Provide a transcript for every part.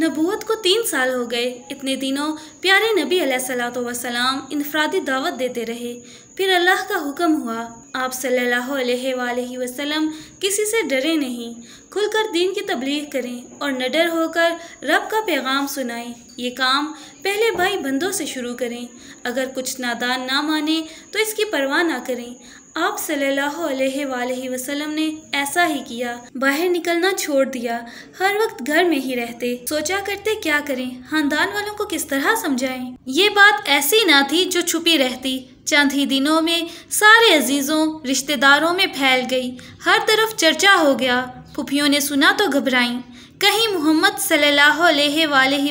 नबूत को तीन साल हो गए इतने दिनों प्यारे नबी सलाम इनफरादी दावत देते रहे फिर अल्लाह का हुक्म हुआ आप सल्लल्लाहु अलैहि वसल्लम किसी से डरे नहीं खुलकर दीन की तबलीग करें और नडर होकर रब का पैगाम सुनाएं ये काम पहले भाई बंदों से शुरू करें अगर कुछ नादान ना माने तो इसकी परवाह ना करें आप सल्लल्लाहु अलैहि वसल्लम ने ऐसा ही किया बाहर निकलना छोड़ दिया हर वक्त घर में ही रहते सोचा करते क्या करें खानदान वालों को किस तरह समझाएं ये बात ऐसी ना थी जो छुपी रहती चंद ही दिनों में सारे अजीज़ों रिश्तेदारों में फैल गई हर तरफ चर्चा हो गया फुफियों ने सुना तो घबराई कहीं मोहम्मद सल्लाह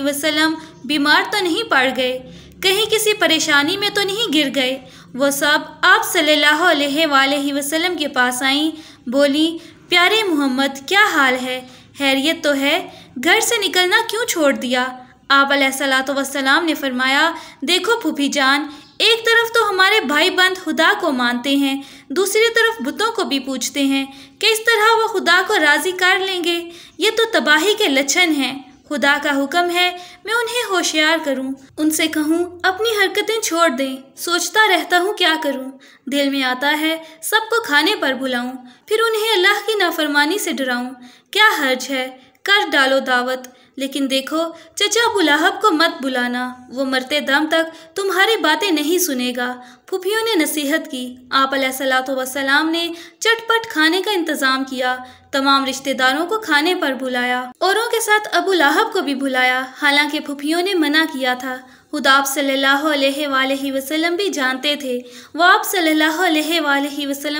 वसलम बीमार तो नहीं पड़ गए कहीं किसी परेशानी में तो नहीं गिर गए वो सब आप सल्लल्लाहु अलैहि वसल्लम के पास आईं बोली प्यारे मोहम्मद क्या हाल है हैरियत तो है घर से निकलना क्यों छोड़ दिया आप सलाम ने फरमाया देखो फूफी जान एक तरफ तो हमारे भाई बंद खुदा को मानते हैं दूसरी तरफ बुतों को भी पूछते हैं किस तरह वो खुदा को राज़ी कर लेंगे ये तो तबाही के लक्षण हैं खुदा का हुक्म है मैं उन्हें होशियार करूं, उनसे कहूं अपनी हरकतें छोड़ दें सोचता रहता हूं क्या करूं, दिल में आता है सबको खाने पर बुलाऊं, फिर उन्हें अल्लाह की नाफरमानी से डराऊं क्या हर्ज है कर डालो दावत लेकिन देखो चचा बुलाहब को मत बुलाना वो मरते दम तक तुम्हारी बातें नहीं सुनेगा फुफियों ने नसीहत की आप सलाम ने चटपट खाने का इंतज़ाम किया तमाम रिश्तेदारों को खाने पर बुलाया औरों के साथ अबू लाहब को भी बुलाया हालांकि फुफियों ने मना किया था खुद आप भी जानते थे वह आप सल्लल्लाहु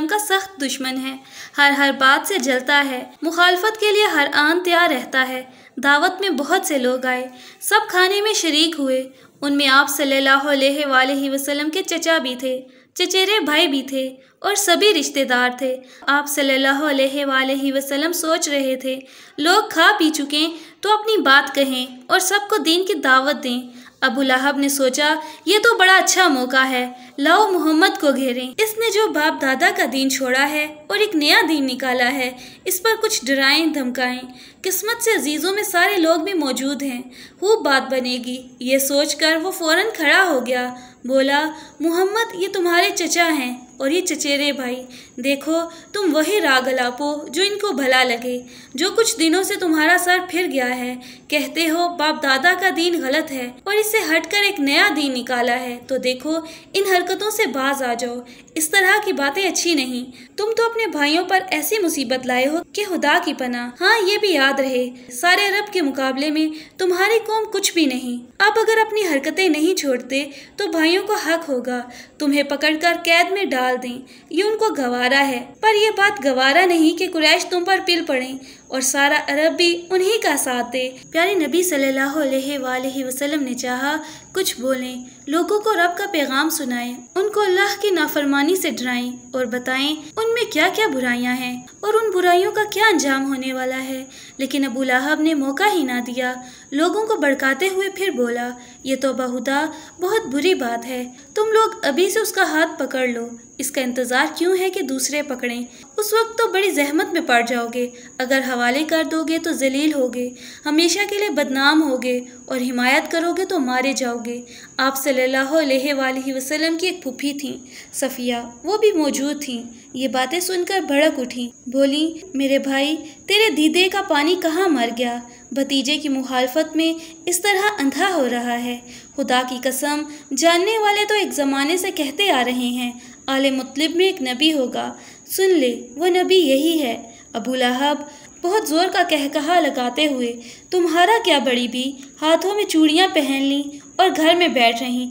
का सख्त दुश्मन है हर हर बात से जलता है मुखालफत के लिए हर आन तैयार रहता है दावत में बहुत से लोग आए सब खाने में शरीक हुए उनमें आप सल्लल्लाहु के चचा भी थे चचेरे भाई भी थे और सभी रिश्तेदार थे आप सल्लल्लाहु सोच रहे थे लोग खा पी चुके तो अपनी बात कहें और सबको दीन की दावत दें अबू लाहब ने सोचा ये तो बड़ा अच्छा मौका है लाओ मोहम्मद को घेरें इसने जो बाप दादा का दीन छोड़ा है और एक नया दीन निकाला है इस पर कुछ डराएं धमकाएं किस्मत से अजीज़ों में सारे लोग भी मौजूद हैं खूब बात बनेगी ये सोचकर वो फौरन खड़ा हो गया बोला मोहम्मद ये तुम्हारे चचा हैं और ये चचेरे भाई देखो तुम वही राग लापो जो इनको भला लगे जो कुछ दिनों से तुम्हारा सर फिर गया है कहते हो बाप दादा का दीन गलत है और इसे हटकर एक नया दीन निकाला है तो देखो इन हरकतों से बाज आ जाओ इस तरह की बातें अच्छी नहीं तुम तो अपने भाइयों पर ऐसी मुसीबत लाए हो कि खुदा की पना हाँ ये भी याद रहे सारे अरब के मुकाबले में तुम्हारी कौम कुछ भी नहीं अब अगर अपनी हरकतें नहीं छोड़ते तो भाइयों को हक होगा तुम्हें पकड़कर कैद में डाल दें ये उनको गवाह गवारा है पर यह बात गवारा नहीं कि कुरैश तुम पर पिल पड़े और सारा अरब भी उन्हीं का साथ दे प्यारे नबी सल्लल्लाहु अलैहि वसल्लम ने चाहा कुछ बोलें लोगों को रब का पैगाम सुनाएं उनको अल्लाह की नाफरमानी से डराएं और बताएं उनमें क्या क्या बुराइयां हैं और उन बुराइयों का क्या अंजाम होने वाला है लेकिन अबू लाहब ने मौका ही ना दिया लोगों को भड़काते हुए फिर बोला ये तो बहुदा बहुत बुरी बात है तुम लोग अभी से उसका हाथ पकड़ लो इसका इंतज़ार क्यों है कि दूसरे पकड़ें उस वक्त तो बड़ी जहमत में पड़ जाओगे अगर हवा हवाले कर दोगे तो जलील होगे हमेशा के लिए बदनाम होगे और हिमायत करोगे तो मारे जाओगे आप सल्लल्लाहु अलैहि वसल्लम की एक पुफी थी सफ़िया वो भी मौजूद थी ये बातें सुनकर भड़क उठी बोली मेरे भाई तेरे दीदे का पानी कहाँ मर गया भतीजे की मुखालफत में इस तरह अंधा हो रहा है खुदा की कसम जानने वाले तो एक ज़माने से कहते आ रहे हैं आले मुतलब में एक नबी होगा सुन ले वो नबी यही है अबू लहब बहुत ज़ोर का कहकहा लगाते हुए तुम्हारा क्या बड़ी भी हाथों में चूड़ियाँ पहन ली और घर में बैठ रही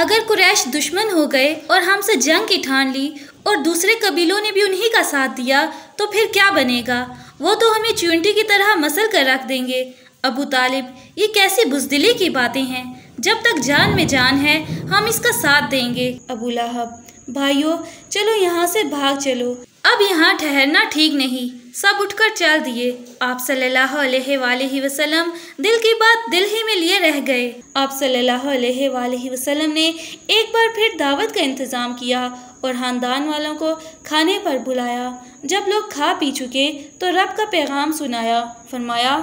अगर कुरैश दुश्मन हो गए और हमसे जंग की ठान ली और दूसरे कबीलों ने भी उन्हीं का साथ दिया तो फिर क्या बनेगा वो तो हमें चूंटी की तरह मसल कर रख देंगे अबू तालिब ये कैसी बुजदिली की बातें हैं जब तक जान में जान है हम इसका साथ देंगे अबू लहब भाइयों चलो यहाँ से भाग चलो अब यहाँ ठहरना ठीक नहीं सब उठकर चल दिए आप सल्लल्लाहु अलैहि वसल्लम दिल की बात दिल ही में लिए रह गए आप सल्लल्लाहु अलैहि वसल्लम ने एक बार फिर दावत का इंतज़ाम किया और ख़ानदान वालों को खाने पर बुलाया जब लोग खा पी चुके तो रब का पैगाम सुनाया फरमाया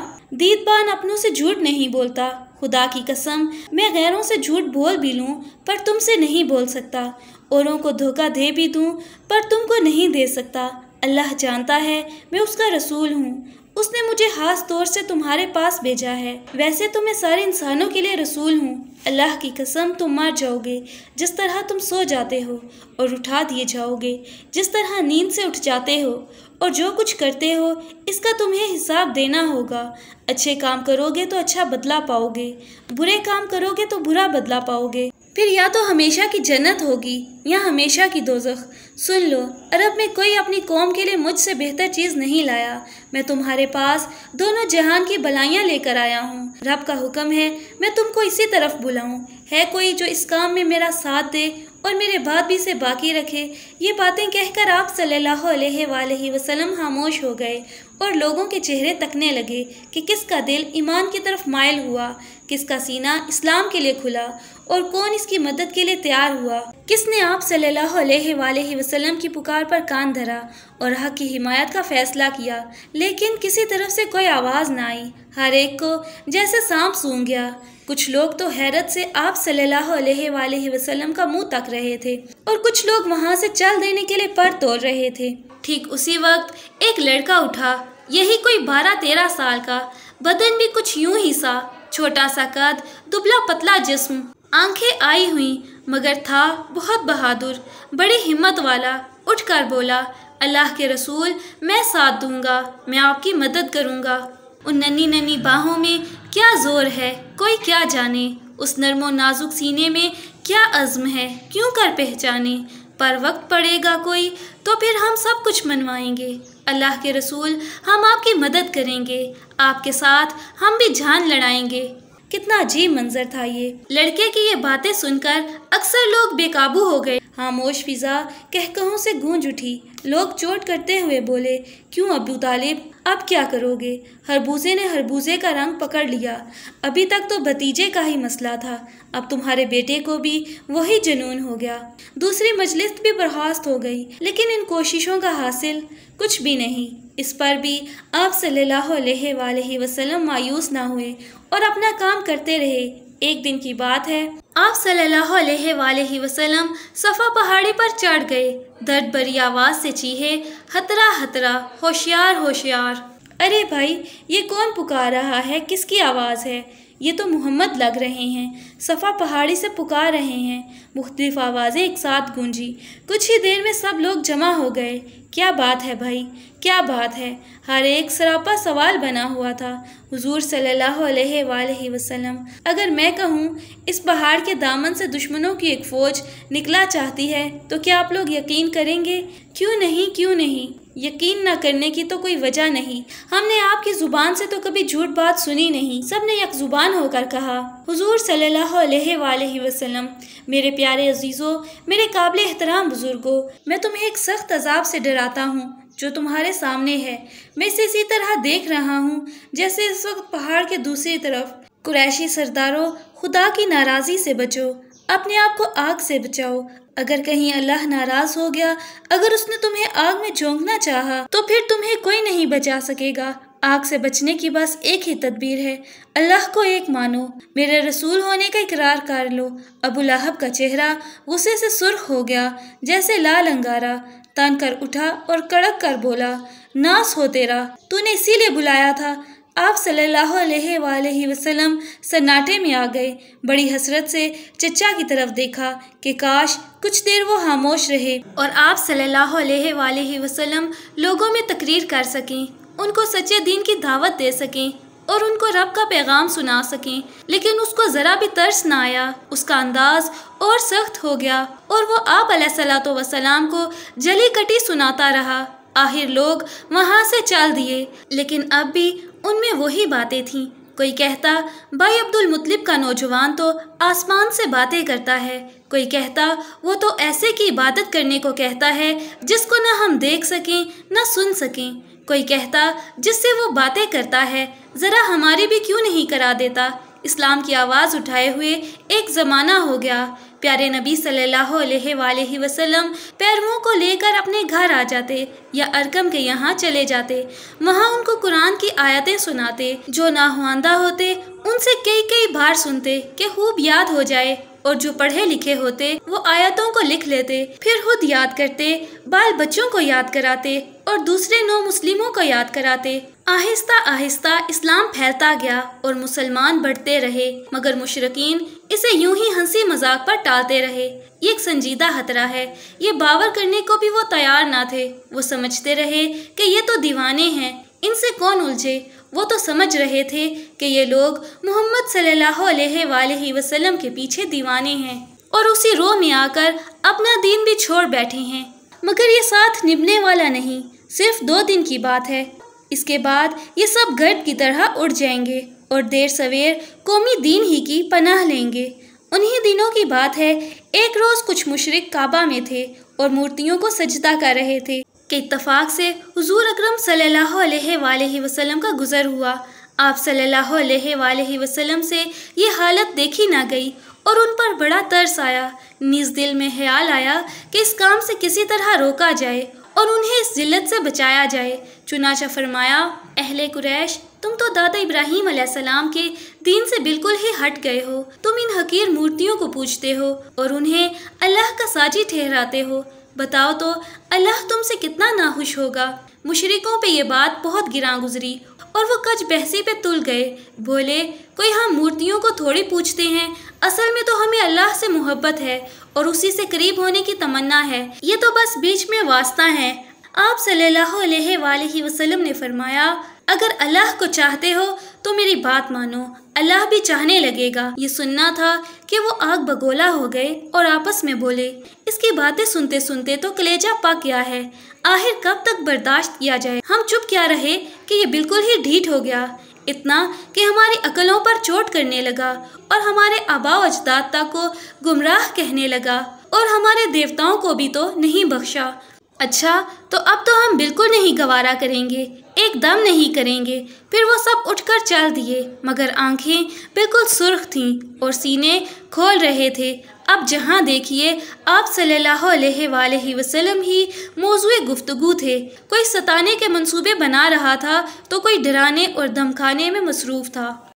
दीदबान अपनों से झूठ नहीं बोलता खुदा की कसम मैं गैरों से झूठ बोल भी लूँ पर तुमसे नहीं बोल सकता औरों को धोखा दे भी दूँ पर तुमको नहीं दे सकता अल्लाह जानता है मैं उसका रसूल हूँ उसने मुझे खास तौर से तुम्हारे पास भेजा है वैसे तो मैं सारे इंसानों के लिए रसूल हूँ अल्लाह की कसम तुम मर जाओगे जिस तरह तुम सो जाते हो और उठा दिए जाओगे जिस तरह नींद से उठ जाते हो और जो कुछ करते हो इसका तुम्हें हिसाब देना होगा अच्छे काम करोगे तो अच्छा बदला पाओगे बुरे काम करोगे तो बुरा बदला पाओगे फिर या तो हमेशा की जन्नत होगी या हमेशा की दोजख सुन लो अरब में कोई अपनी कौम के लिए मुझसे बेहतर चीज़ नहीं लाया मैं तुम्हारे पास दोनों जहान की भलाइयाँ लेकर आया हूँ रब का हुक्म है मैं तुमको इसी तरफ बुलाऊँ है कोई जो इस काम में मेरा साथ दे और मेरे बाद भी इसे बाकी रखे ये बातें कहकर आप सल्लल्लाहु अलैहि वसल्लम खामोश हो गए और लोगों के चेहरे तकने लगे कि किसका दिल ईमान की तरफ मायल हुआ किसका सीना इस्लाम के लिए खुला और कौन इसकी मदद के लिए तैयार हुआ किसने आप सल्लल्लाहु अलैहि वसल्लम की पुकार पर कान धरा और हक की हिमायत का फैसला किया लेकिन किसी तरफ से कोई आवाज़ ना आई हर एक को जैसे सांप सूंघ गया कुछ लोग तो हैरत से आप सल्लल्लाहु अलैहि वसल्लम का मुंह तक रहे थे और कुछ लोग वहां से चल देने के लिए पर तोड़ रहे थे ठीक उसी वक्त एक लड़का उठा यही कोई बारह तेरह साल का बदन भी कुछ यूं ही सा छोटा सा कद दुबला पतला जिस्म आंखें आई हुई मगर था बहुत बहादुर बड़ी हिम्मत वाला उठकर बोला अल्लाह के रसूल मैं साथ दूंगा मैं आपकी मदद करूंगा उन नन्ही नन्ही बाहों में क्या ज़ोर है कोई क्या जाने उस नरमो नाजुक सीने में क्या अज़म है क्यों कर पहचाने पर वक्त पड़ेगा कोई तो फिर हम सब कुछ मनवाएंगे अल्लाह के रसूल हम आपकी मदद करेंगे आपके साथ हम भी जान लड़ाएंगे कितना अजीब मंजर था ये लड़के की ये बातें सुनकर अक्सर लोग बेकाबू हो गए खामोश फिज़ा कहकहों से गूंज उठी लोग चोट करते हुए बोले क्यों अबू तालिब अब क्या करोगे हरबूजे ने हरबूजे का रंग पकड़ लिया अभी तक तो भतीजे का ही मसला था अब तुम्हारे बेटे को भी वही जुनून हो गया दूसरी मजलिस भी बर्खास्त हो गई लेकिन इन कोशिशों का हासिल कुछ भी नहीं इस पर भी आप सल्लल्लाहु अलैहि वसल्लम मायूस ना हुए और अपना काम करते रहे एक दिन की बात है आप सल्लल्लाहु अलैहि वसल्लम सफ़ा पहाड़ी पर चढ़ गए दर्द भरी आवाज़ से चीहे हतरा हतरा होशियार होशियार अरे भाई ये कौन पुकार रहा है किसकी आवाज़ है ये तो मोहम्मद लग रहे हैं सफ़ा पहाड़ी से पुकार रहे हैं मुख्तलिफ आवाज़ें एक साथ गूंजी कुछ ही देर में सब लोग जमा हो गए क्या बात है भाई क्या बात है हर एक सरापा सवाल बना हुआ था हुजूर सल्लल्लाहु अलैहि वसल्लम अगर मैं कहूँ इस पहाड़ के दामन से दुश्मनों की एक फ़ौज निकला चाहती है तो क्या आप लोग यकीन करेंगे क्यों नहीं क्यों नहीं यकीन न करने की तो कोई वजह नहीं हमने आपकी ज़ुबान से तो कभी झूठ बात सुनी नहीं सब ने ज़ुबान होकर कहा हुजूर सल्लल्लाहु अलैहि वसल्लम मेरे प्यारे अजीज़ों मेरे काबिल एहतराम बुज़ुर्गों मैं तुम्हें एक सख्त अजाब से डराता हूँ जो तुम्हारे सामने है मैं इसे इसी तरह देख रहा हूँ जैसे इस वक्त पहाड़ के दूसरी तरफ कुरैशी सरदारों खुदा की नाराज़ी से बचो अपने आप को आग से बचाओ अगर कहीं अल्लाह नाराज हो गया अगर उसने तुम्हें आग में झोंकना चाहा तो फिर तुम्हें कोई नहीं बचा सकेगा आग से बचने की बस एक ही तदबीर है अल्लाह को एक मानो मेरे रसूल होने का इकरार कर लो अबू लाहब का चेहरा गुस्से से सुर्ख हो गया जैसे लाल अंगारा तान कर उठा और कड़क कर बोला नास हो तेरा तूने इसीलिए बुलाया था आप सल्लल्लाहु अलैहि वसल्लम सन्नाटे में आ गए बड़ी हसरत से चचा की तरफ देखा कि काश कुछ देर वो खामोश रहे और आप सल्लल्लाहु अलैहि वसल्लम लोगों में तकरीर कर सकें उनको सच्चे दीन की दावत दे सकें और उनको रब का पैगाम सुना सकें लेकिन उसको ज़रा भी तर्स ना आया उसका अंदाज और सख्त हो गया और वो आप सलात वसलाम को जली कटी सुनाता रहा आखिर लोग वहाँ से चल दिए लेकिन अब भी उनमें वही बातें थीं कोई कहता भाई अब्दुल मुतलिब का नौजवान तो आसमान से बातें करता है कोई कहता वो तो ऐसे की इबादत करने को कहता है जिसको ना हम देख सकें ना सुन सकें कोई कहता जिससे वो बातें करता है ज़रा हमारी भी क्यों नहीं करा देता इस्लाम की आवाज़ उठाए हुए एक ज़माना हो गया प्यारे नबी सल्लल्लाहु अलैहि वसल्लम पैरवों को लेकर अपने घर आ जाते या अरकम के यहाँ चले जाते वहाँ उनको कुरान की आयतें सुनाते जो नाहवानदा होते उनसे कई कई बार सुनते कि खूब याद हो जाए और जो पढ़े लिखे होते वो आयतों को लिख लेते फिर खुद याद करते बाल बच्चों को याद कराते और दूसरे नौ मुस्लिमों को याद कराते आहिस्ता आहिस्ता इस्लाम फैलता गया और मुसलमान बढ़ते रहे मगर मुशरकिन इसे यूं ही हंसी मजाक पर टालते रहे ये एक संजीदा खतरा है ये बावर करने को भी वो तैयार ना थे वो समझते रहे कि ये तो दीवाने हैं इनसे कौन उलझे वो तो समझ रहे थे कि ये लोग मोहम्मद वसल्लम के पीछे दीवाने हैं और उसी रो में आकर अपना दीन भी छोड़ बैठे हैं मगर ये साथ निभने वाला नहीं सिर्फ दो दिन की बात है इसके बाद ये सब गर्द की तरह उड़ जाएंगे और देर सवेर कौमी दीन ही की पनाह लेंगे उन्हीं दिनों की बात है एक रोज़ कुछ मुशरक काबा में थे और मूर्तियों को सजदा कर रहे थे के इतफाक से हुजूर अकरम सल्लल्लाहु अलैहि वसल्लम का गुज़र हुआ आप सल्लल्लाहु अलैहि वसल्लम से ये हालत देखी ना गई और उन पर बड़ा तरस आया निज दिल में ख्याल आया कि इस काम से किसी तरह रोका जाए और उन्हें इस जिल्लत से बचाया जाए चुनाचा फरमाया अहले कुरैश तुम तो दादा इब्राहिम सलाम के दीन से बिल्कुल ही हट गए हो तुम इन हकीर मूर्तियों को पूछते हो और उन्हें अल्लाह का साजी ठहराते हो बताओ तो अल्लाह तुमसे कितना नाखुश होगा मुशरकों पे ये बात बहुत गिरा गुजरी और वो कच बहसी पे तुल गए बोले कोई हम मूर्तियों को थोड़ी पूछते हैं असल में तो हमें अल्लाह से मोहब्बत है और उसी से करीब होने की तमन्ना है ये तो बस बीच में वास्ता है आप सल्लल्लाहु अलैहि वसल्लम ने फरमाया अगर अल्लाह को चाहते हो तो मेरी बात मानो अल्लाह भी चाहने लगेगा ये सुनना था कि वो आग बगोला हो गए और आपस में बोले इसकी बातें सुनते सुनते तो कलेजा पक गया है आखिर कब तक बर्दाश्त किया जाए हम चुप क्या रहे कि ये बिल्कुल ही ढीठ हो गया इतना कि हमारी अकलों पर चोट करने लगा और हमारे आबा अजदादा को गुमराह कहने लगा और हमारे देवताओं को भी तो नहीं बख्शा अच्छा तो अब तो हम बिल्कुल नहीं गवारा करेंगे एकदम नहीं करेंगे फिर वो सब उठकर चल दिए मगर आंखें बिल्कुल सुर्ख थीं और सीने खोल रहे थे अब जहाँ देखिए आप सल्लल्लाहु अलैहि वसल्लम ही मौजू गुफ्तगु थे कोई सताने के मंसूबे बना रहा था तो कोई डराने और धमकाने में मसरूफ़ था